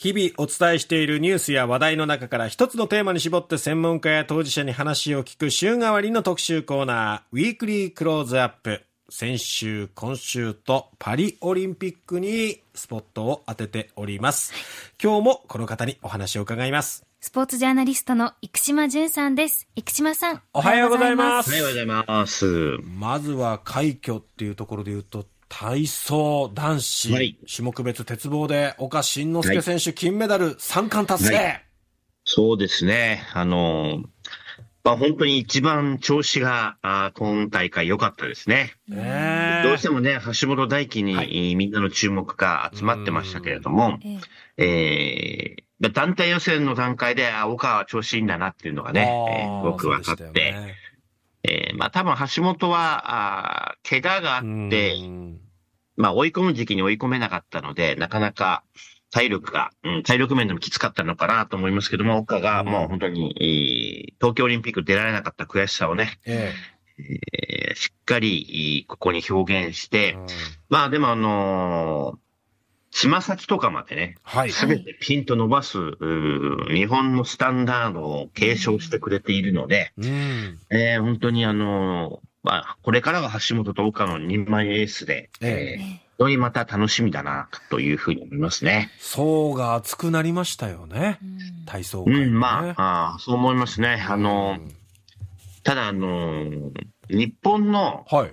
日々お伝えしているニュースや話題の中から一つのテーマに絞って専門家や当事者に話を聞く週替わりの特集コーナー、ウィークリークローズアップ。先週、今週とパリオリンピックにスポットを当てております。今日もこの方にお話を伺います。スポーツジャーナリストの生島淳さんです。生島さん。おはようございます。おはようございます。まずは快挙っていうところで言うと、体操男子、はい、種目別鉄棒で岡慎之助選手、金メダル3冠達成、はい、そうですね。あのー、まあ、本当に一番調子があ今大会良かったですね。どうしてもね、橋本大輝に、はい、みんなの注目が集まってましたけれども、ええー、団体予選の段階で、あ、岡は調子いいんだなっていうのがね、えー、よく分かって、えー、まあ多分橋本は、あ怪我があって、まあ追い込む時期に追い込めなかったので、なかなか体力が、うん、体力面でもきつかったのかなと思いますけども、岡がもう本当に、東京オリンピック出られなかった悔しさをね、ええー、しっかりここに表現して、まあでもあのーつま先とかまでね、す、べ、てピンと伸ばす、日本のスタンダードを継承してくれているので、うん、えー、本当にあのまあ、これからは橋本と岡の人枚エースで、ええー、非常にまた楽しみだな、というふうに思いますね。層が厚くなりましたよね。体操界、ね、うん、まああ、そう思いますね。あの、うん、ただ、あの、日本の、は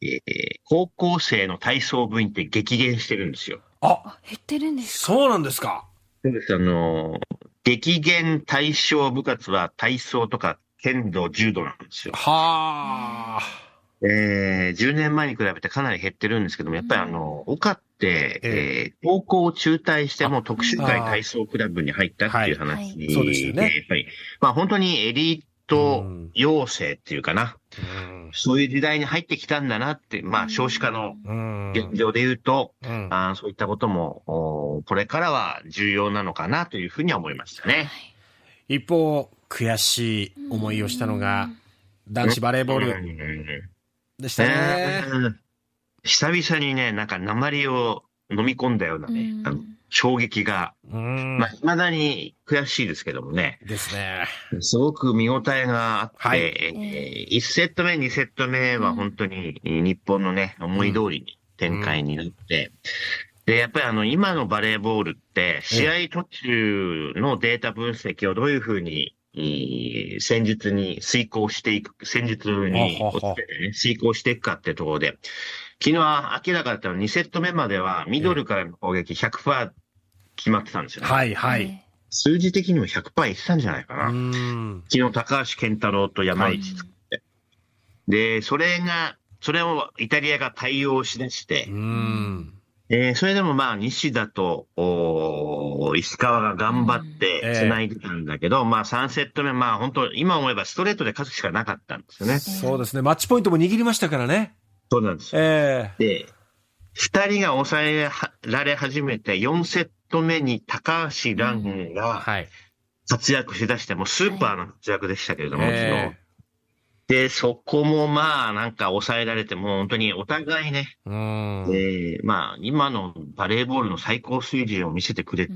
いえー、高校生の体操部員って激減してるんですよ。あ減ってるんですそうなんですか。そうです。あの、激減対象部活は体操とか剣道、柔道なんですよ。はあ。えー、10年前に比べてかなり減ってるんですけども、やっぱりあの、岡って、ええー高校を中退しても特集会体操クラブに入ったっていう話で、そうですよねやっぱり、まあ本当にエリート養成っていうかな。うんそういう時代に入ってきたんだなって、まあ少子化の現状で言うと、うん、あそういったことも、これからは重要なのかなというふうに思いましたね。一方、悔しい思いをしたのが、男子バレーボールでしたね。久々にね、なんか鉛を飲み込んだようなね、あの衝撃が、まあ、未だに悔しいですけどもね。ですね。すごく見応えがあって、はい、えー、1セット目、2セット目は本当に日本のね、思い通りに展開になって、うん、で、やっぱりあの、今のバレーボールって、試合途中のデータ分析をどういうふうに戦術に遂行していく、戦術に、ね、遂行していくかってところで、昨日は明らかだったの2セット目まではミドルからの攻撃100%決まってたんですよね。はいはい。数字的にも100%いってたんじゃないかな。昨日高橋健太郎と山内作って。で、それが、それをイタリアが対応しだして、えー、それでもまあ西田と石川が頑張ってつないでたんだけど、えー、まあ3セット目、まあ本当、今思えばストレートで勝つしかなかったんですよね。そうですね、マッチポイントも握りましたからね。そうなんです。えー、で、2人が抑えられ始めて、4セット目に高橋藍が活躍しだして、もうスーパーの活躍でしたけれども、え、ー。で、そこもまあなんか抑えられて、も本当にお互いね、うん、えー、まあ今のバレーボールの最高水準を見せてくれ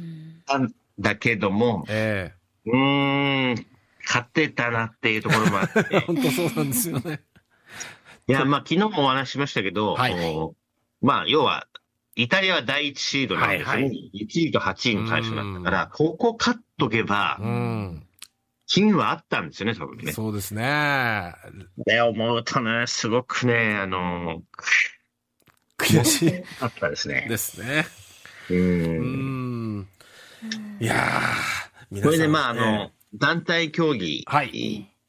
たんだけども、えー、うーん、勝てたなっていうところもあって。本当そうなんですよね。いや、まあ、昨日もお話ししましたけど、はい、まあ、要は、イタリアは第一シードなんですね。はいはい、1位と8位の最初だったから、ここ勝っとけば、金はあったんですよね、多分ね。そうですね。で、思うとね、すごくね、あの、悔しい。あったですね。ですね。うん。いやー、これで、まあ、あの、団体競技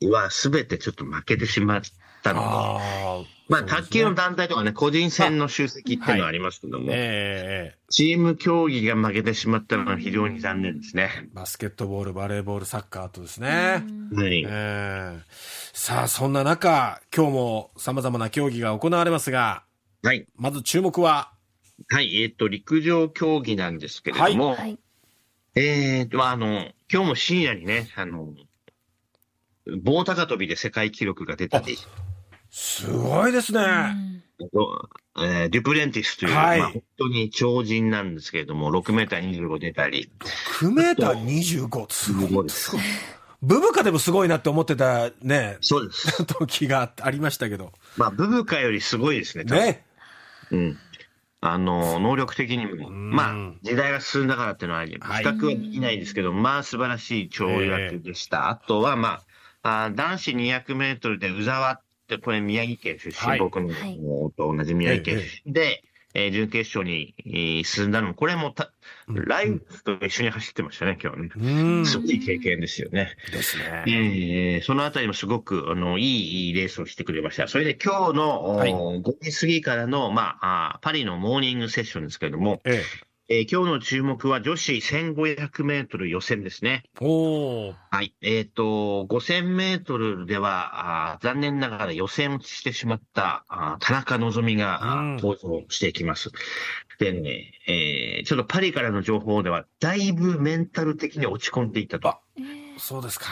はすべてちょっと負けてしまっったので、まあ、卓球の団体とかね、個人戦の集積っていうのはありますけども、ええチーム競技が負けてしまったのは非常に残念ですね。バスケットボール、バレーボール、サッカーとですね。はい、えー、さあ、そんな中、今日も様々な競技が行われますが、はい。まず注目ははい、えっ、ー、と、陸上競技なんですけれども、はい、えっ、ー、と、あの、今日も深夜にね、あの、棒高跳びで世界記録が出たり。すごいですね。えー、デュプレンティスという、はい、まあ、本当に超人なんですけれども、6メーター25出たり。6メーター 25? すごい。すごい。ブブカでもすごいなって思ってたね。そうです。時がありましたけど。まあ、ブブカよりすごいですね。ね。うん。あの、能力的にも、まあ、時代が進んだからっていうのは、比較はできないですけど、はい、まあ、素晴らしい跳躍でした。あとは、まあ、あ男子200メートルで、宇沢っで、これ宮城県出身、はい、僕の、と同じ宮城県出身で、えー、準決勝に進んだのも、これもた、ライブと一緒に走ってましたね、今日ね。すごい経験ですよね。ですね。えー、そのあたりもすごく、あの、いいレースをしてくれました。それで今日の、はい、5時過ぎからの、まあ、パリのモーニングセッションですけれども、えええー、今日の注目は女子1500メートル予選ですね。おはい。えっ、ー、と、5000メートルでは、あ残念ながら予選落ちしてしまったあ田中希実が、登場していきます。でね、えー、ちょっとパリからの情報では、だいぶメンタル的に落ち込んでいたと。そうですか。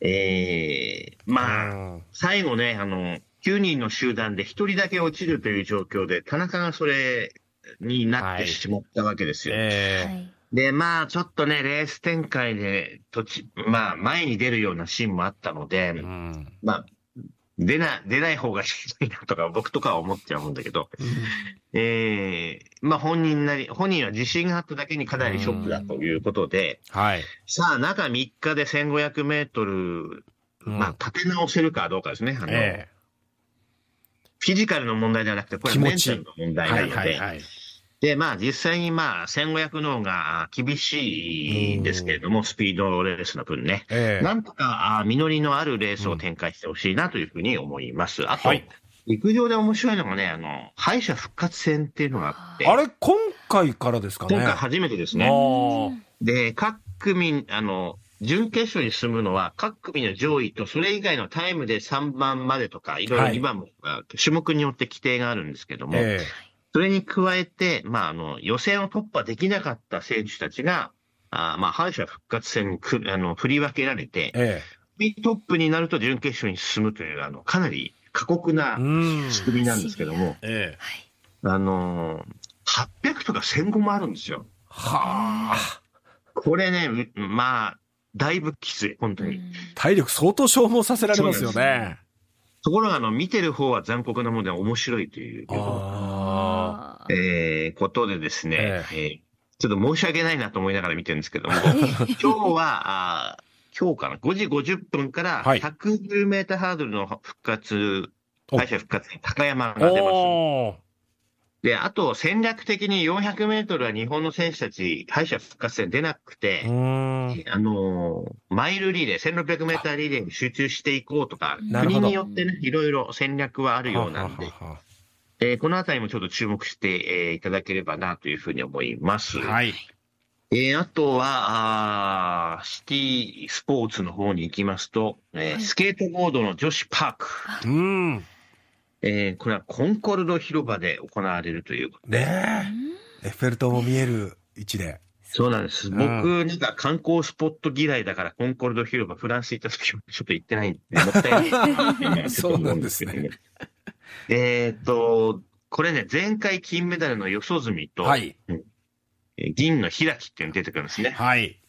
えー、まあ、最後ね、あの、9人の集団で1人だけ落ちるという状況で、田中がそれになってしまったわけですよ。はいえー、で、まあ、ちょっとね、レース展開で、まあ、前に出るようなシーンもあったので、うん、まあ、出ない、出ない方がしないなとか、僕とかは思っちゃうんだけど、うん、ええー、まあ本人なり、本人は自信があっただけにかなりショックだということで、うん、はい。さあ、中3日で1500メートル、まあ立て直せるかどうかですね。あの、えフィジカルの問題ではなくて、これはメンタルの問題なので、はいはいはい、で、まあ実際にまあ1500の方が厳しいんですけれども、スピードレースの分ね、えー、なんとか実りのあるレースを展開してほしいなというふうに思います。うん、あと、はい陸上で面白いのがね、あの、敗者復活戦っていうのがあって。あれ、今回からですかね今回初めてですね。で、各組、あの、準決勝に進むのは、各組の上位と、それ以外のタイムで3番までとか、いろいろ2番も、はい、種目によって規定があるんですけども、えー、それに加えて、まあ、あの、予選を突破できなかった選手たちが、あまあ、敗者復活戦にくあの振り分けられて、えー、トップになると準決勝に進むという、あの、かなり過酷な仕組みなんですけども、えあのー、800とか1000個もあるんですよ。はあ。これね、まあ、だいぶきつい、本当に。体力相当消耗させられますよね。ところが、あの、見てる方は残酷なもので面白いという、あえー、ことでですね、えー、えー、ちょっと申し訳ないなと思いながら見てるんですけども、今日は、あ今日かな、5時50分から110メーターハードルの復活、会社復活、高山が出ます。で、あと戦略的に400メートルは日本の選手たち、敗者復活戦出なくて、あの、マイルリレー、1600メーターリレーに集中していこうとか、国によってね、いろいろ戦略はあるようなんで、はははえー、このあたりもちょっと注目して、えー、いただければなというふうに思います。はい。えー、あとはあ、シティスポーツの方に行きますと、えー、スケートボードの女子パーク。ん。えー、これはコンコルド広場で行われるということで。ねエッフェル塔も見える位置で。そうなんです。僕、なんか観光スポット嫌いだから、コンコルド広場、フランス行った時もちょっと行ってないんで、もったいない。そうなんですね。えっと、これね、前回金メダルの四十住と、はい、銀の開きっていうの出てくるんですね。はい。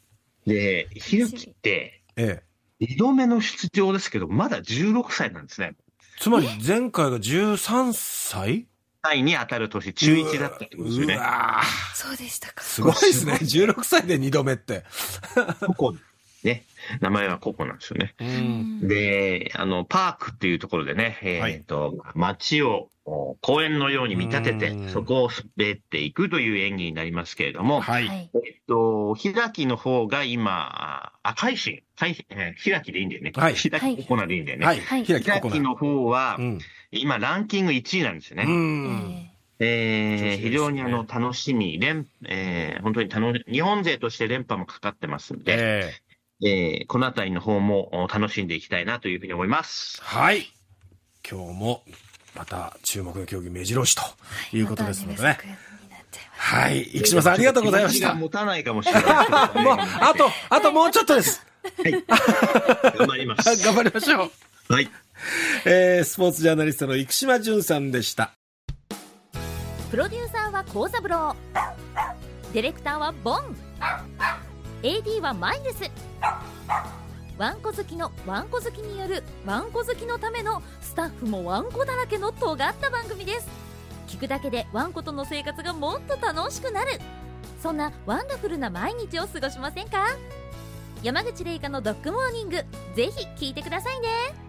で、開きって、2度目の出場ですけど、まだ16歳なんですね。つまり前回が13歳歳に当たる年、中1だったってことですね。うわそうでしたか。すごいですね。16歳で2度目って。こね、名前はココなんですよね。で、あの、パークっていうところでね、えっ、と、はい、街を公園のように見立てて、そこを滑っていくという演技になりますけれども、はい、えっ、と、開きの方が今、赤いシーン、開きでいいんだよね。はい、開きココナでいいんだよね。はい、開きの方は、うん、今ランキング1位なんですよね。えー、非常にあの楽しみ、連えー、本当に楽日本勢として連覇もかかってますんで、えー、このあたりの方も楽しんでいきたいなというふうに思います。はい。今日もまた注目の競技目白押しということですのでね。はい。生島さん、ありがとうございました。持たないかもしれない。もう、あと、あともうちょっとです。はい。頑張ります。頑張りましょう。はい。えー、スポーツジャーナリストの生島淳さんでした。プロデューサーは幸三郎。ディレクターはボン。AD はマイルスわんこ好きのわんこ好きによるわんこ好きのためのスタッフもわんこだらけの尖った番組です聞くだけでわんことの生活がもっと楽しくなるそんなワンダフルな毎日を過ごしませんか山口玲香のドッグモーニングぜひ聞いてくださいね